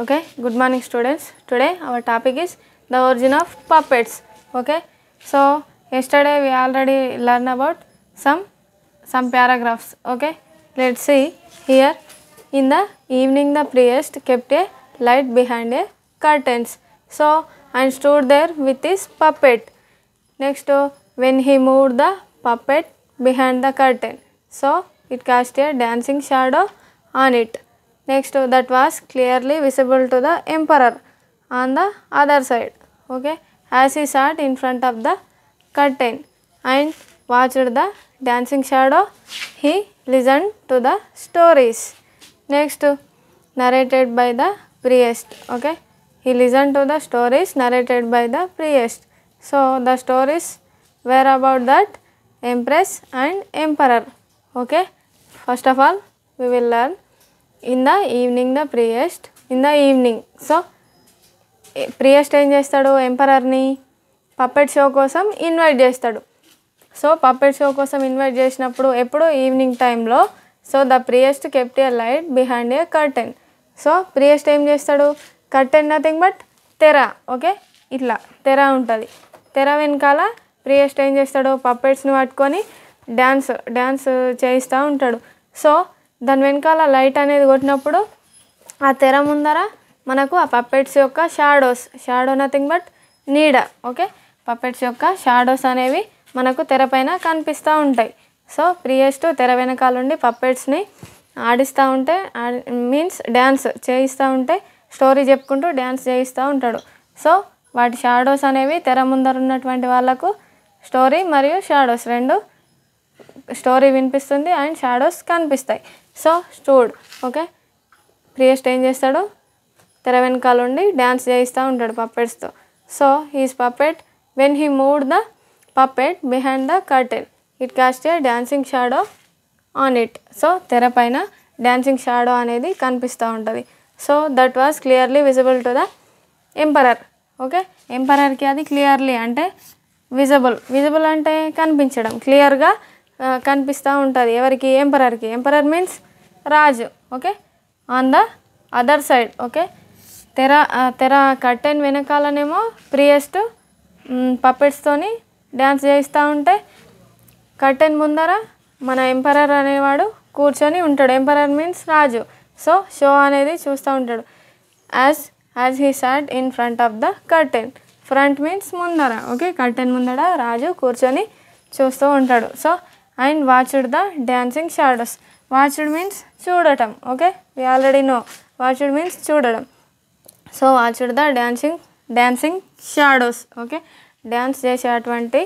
okay good morning students today our topic is the origin of puppets okay so yesterday we already learned about some some paragraphs okay let's see here in the evening the priest kept a light behind a curtains so and stood there with his puppet next when he moved the puppet behind the curtain so it cast a dancing shadow on it Next that was clearly visible to the emperor on the other side okay as he sat in front of the curtain and watched the dancing shadow he listened to the stories next narrated by the priest okay he listened to the stories narrated by the priest so the stories were about that empress and emperor okay first of all we will learn in the evening the priest in the evening so priest ఏం చేస్తాడు ఎంపరర్ని puppet show కోసం invite చేస్తాడు so puppet show కోసం invite చేసినప్పుడు ఎప్పుడు evening టైంలో so the priest kept a light behind a curtain so priest ఏం చేస్తాడు కర్టెన్ నథింగ్ బట్ తెర ఓకే ఇట్లా తెర ఉంటుంది తెర వెనకాల ప్రియస్ట్ ఏం చేస్తాడు పప్పెట్స్ని పట్టుకొని డ్యాన్స్ డ్యాన్స్ చేయిస్తూ ఉంటాడు సో దాని వెనకాల లైట్ అనేది కొట్టినప్పుడు ఆ తెర ముందర మనకు ఆ పప్పెట్స్ యొక్క షాడోస్ షాడో నథింగ్ బట్ నీడ ఓకే పప్పెట్స్ యొక్క షాడోస్ అనేవి మనకు తెరపైన కనిపిస్తూ ఉంటాయి సో ప్రియస్ట్ తెర వెనకాల ఉండి పప్పెట్స్ని ఆడిస్తూ ఉంటే మీన్స్ డ్యాన్స్ చేయిస్తూ ఉంటే స్టోరీ చెప్పుకుంటూ డ్యాన్స్ చేయిస్తూ ఉంటాడు సో వాటి షాడోస్ అనేవి తెర ముందర ఉన్నటువంటి వాళ్ళకు స్టోరీ మరియు షాడోస్ రెండు స్టోరీ వినిపిస్తుంది అండ్ షాడోస్ కనిపిస్తాయి సో స్టూడ్ ఓకే ప్రియస్ట్ ఏం చేస్తాడు తెర వెనకాల ఉండి డ్యాన్స్ చేయిస్తూ ఉంటాడు పప్పెట్స్తో so his puppet when he moved the puppet behind the curtain it cast a dancing shadow on it so తెర పైన డ్యాన్సింగ్ షాడో అనేది కనిపిస్తూ ఉంటుంది so that was clearly visible to the emperor okay ఎంపరర్కి అది క్లియర్లీ అంటే visible visible అంటే కనిపించడం క్లియర్గా కనిపిస్తూ ఉంటుంది ఎవరికి ఎంపరర్కి ఎంపరర్ మీన్స్ రాజు okay on the other side okay తెర తెర కర్టెన్ వెనకాలనేమో ప్రియస్ట్ పప్పెట్స్తోని డ్యాన్స్ చేయిస్తూ ఉంటే కర్టెన్ ముందర మన ఎంపరర్ అనేవాడు కూర్చొని ఉంటాడు ఎంపరర్ మీన్స్ రాజు సో షో అనేది చూస్తూ ఉంటాడు as as he sat in front of the curtain front means ముందర ఓకే కర్టెన్ ముందర రాజు కూర్చొని చూస్తూ ఉంటాడు so and watched the dancing shadows watched means చూడటం okay we already no watched means చూడడం so watched the dancing dancing shadows okay dance చేసేటువంటి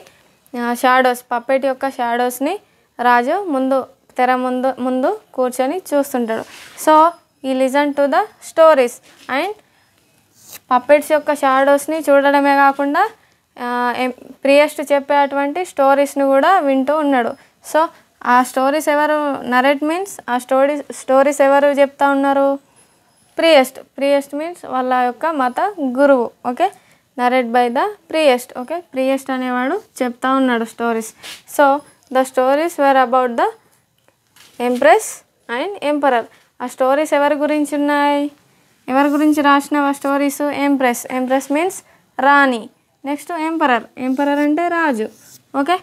shadows puppet యొక్క షాడోస్ని రాజు ముందు తెర ముందు ముందు కూర్చొని చూస్తుంటాడు so he listen to the stories and puppets యొక్క షాడోస్ని చూడడమే కాకుండా ప్రియస్ట్ చెప్పేటువంటి స్టోరీస్ని కూడా వింటూ ఉన్నాడు సో ఆ స్టోరీస్ ఎవరు నరేట్ మీన్స్ ఆ స్టోరీ స్టోరీస్ ఎవరు చెప్తా ఉన్నారు ప్రియస్ట్ ప్రియస్ట్ మీన్స్ వాళ్ళ యొక్క మత గురువు okay narrate by the priest okay priest అనేవాడు చెప్తా ఉన్నాడు stories so the stories were about the empress and emperor ఆ స్టోరీస్ ఎవరి గురించి ఉన్నాయి ఎవరి గురించి రాసినవి ఆ స్టోరీస్ ఎంప్రెస్ ఎంప్రెస్ మీన్స్ రాణి నెక్స్ట్ ఎంపరర్ ఎంపరర్ అంటే రాజు ఓకే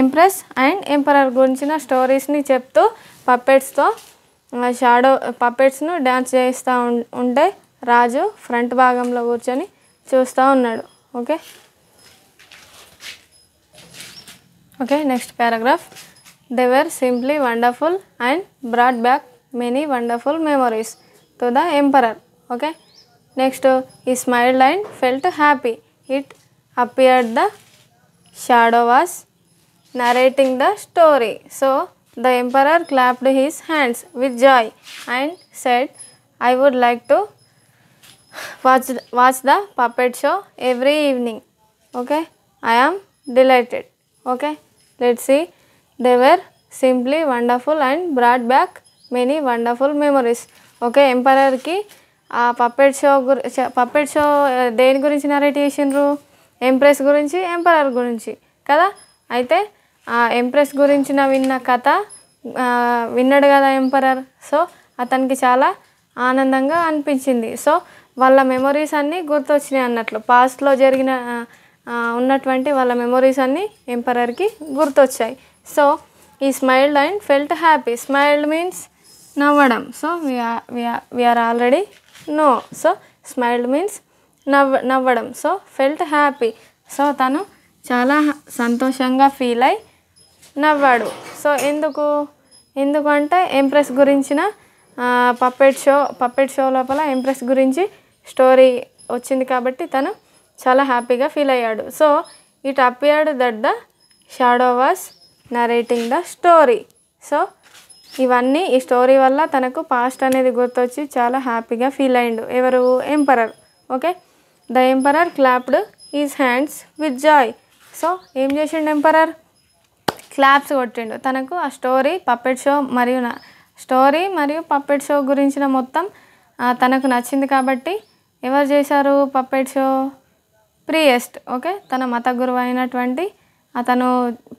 ఎంప్రెస్ అండ్ ఎంపరర్ గురించిన స్టోరీస్ని చెప్తూ పప్పెట్స్తో షాడో పప్పెట్స్ను డ్యాన్స్ చేస్తూ ఉంటే రాజు ఫ్రంట్ భాగంలో కూర్చొని చూస్తూ ఉన్నాడు okay okay next paragraph they were simply wonderful and brought back many wonderful memories to the emperor okay next he smiled and felt happy it appeared the shadow was narrating the story. So, the emperor clapped his hands with joy and said, I would like to watch, watch the puppet show every evening. Okay, I am delighted. Okay, let's see. They were simply wonderful and brought back many wonderful memories. Okay ఎంపరర్కి ఆ puppet show గురి puppet show దేని గురించి narrate చేసిండ్రు empress గురించి emperor గురించి కదా అయితే ఎంప్రెస్ గురించిన విన్న కథ విన్నాడు కదా ఎంపరర్ సో అతనికి చాలా ఆనందంగా అనిపించింది సో వాళ్ళ మెమొరీస్ అన్నీ గుర్తొచ్చినాయి అన్నట్లు పాస్ట్లో జరిగిన ఉన్నటువంటి వాళ్ళ మెమొరీస్ అన్నీ ఎంపరర్కి గుర్తొచ్చాయి so he smiled and felt happy smiled means నవ్వడం so we we are already know so smiled means నవ్వ నవ్వడం సో ఫెల్ట్ హ్యాపీ సో తను చాలా సంతోషంగా ఫీల్ అయ్యి నవ్వాడు సో ఎందుకు ఎందుకంటే ఎంప్రెస్ గురించిన పప్పెట్ షో పప్పెట్ షో లోపల ఎంప్రెస్ గురించి స్టోరీ వచ్చింది కాబట్టి తను చాలా హ్యాపీగా ఫీల్ అయ్యాడు so it appeared that the shadow was narrating the story so ఇవన్నీ ఈ స్టోరీ వల్ల తనకు పాస్ట్ అనేది గుర్తొచ్చి చాలా హ్యాపీగా ఫీల్ అయ్యాడు ఎవరు emperor okay the emperor clapped his hands with joy so ఏం చేసిండు ఎంపరర్ క్లాప్స్ కొట్టిండు తనకు ఆ స్టోరీ పప్పెట్ షో మరియు నా స్టోరీ మరియు పప్పెట్ షో గురించిన మొత్తం తనకు నచ్చింది కాబట్టి ఎవరు చేశారు పప్పెట్ షో ప్రియెస్ట్ ఓకే తన మత గురువు అయినటువంటి అతను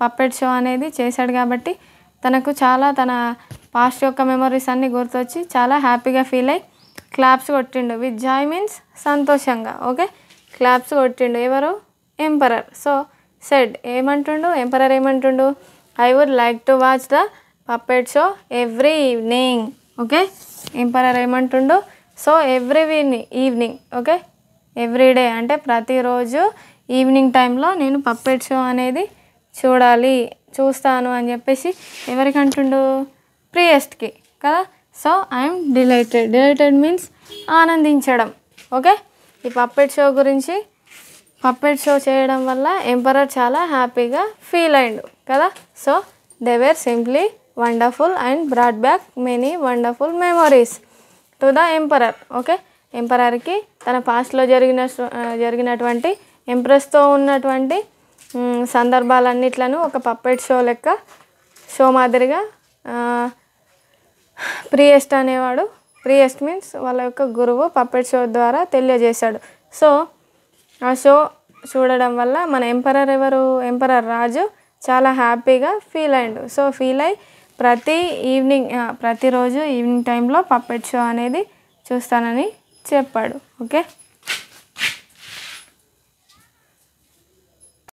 పప్పెట్ షో అనేది చేశాడు కాబట్టి తనకు చాలా తన పాస్ట్ యొక్క మెమరీస్ అన్నీ గుర్తొచ్చి చాలా హ్యాపీగా ఫీల్ అయ్యి క్లాప్స్ కొట్టిండు విత్ జాయ్ మీన్స్ సంతోషంగా ఓకే క్లాప్స్ కొట్టిండు ఎవరు ఎంపరర్ సో సెడ్ ఏమంటుండు ఎంపరర్ ఏమంటుండు I would like to watch the puppet show every evening okay emperor ఏమంటుండు so every evening okay everyday అంటే ప్రతిరోజు ఈవినింగ్ టైంలో నేను పప్పెట్ షో అనేది చూడాలి చూస్తాను అని చెప్పేసి ఎవరికి అంటుండు ప్రియస్ట్కి కదా so I'm delighted delighted means ఆనందించడం ఓకే ఈ పప్పెట్ షో గురించి పప్పెట్ షో చేయడం వల్ల ఎంపరర్ చాలా హ్యాపీగా ఫీల్ అయిండు కదా so they were simply wonderful and brought back many wonderful memories to the emperor okay ఎంపరర్కి తన పాస్ట్లో జరిగిన జరిగినటువంటి ఎంప్రెస్తో ఉన్నటువంటి సందర్భాలన్నిట్లను ఒక పప్పెట్ షో లెక్క షో మాదిరిగా ప్రియస్ట్ అనేవాడు ప్రియస్ట్ మీన్స్ వాళ్ళ యొక్క గురువు పప్పెట్ షో ద్వారా తెలియజేశాడు సో ఆ షో చూడడం వల్ల మన ఎంపరర్ ఎవరు ఎంపరర్ రాజు చాలా హ్యాపీగా ఫీల్ అయ్యిండు సో ఫీల్ అయ్యి ప్రతి ఈవినింగ్ ప్రతిరోజు ఈవినింగ్ టైంలో పప్పెట్ షో అనేది చూస్తానని చెప్పాడు ఓకే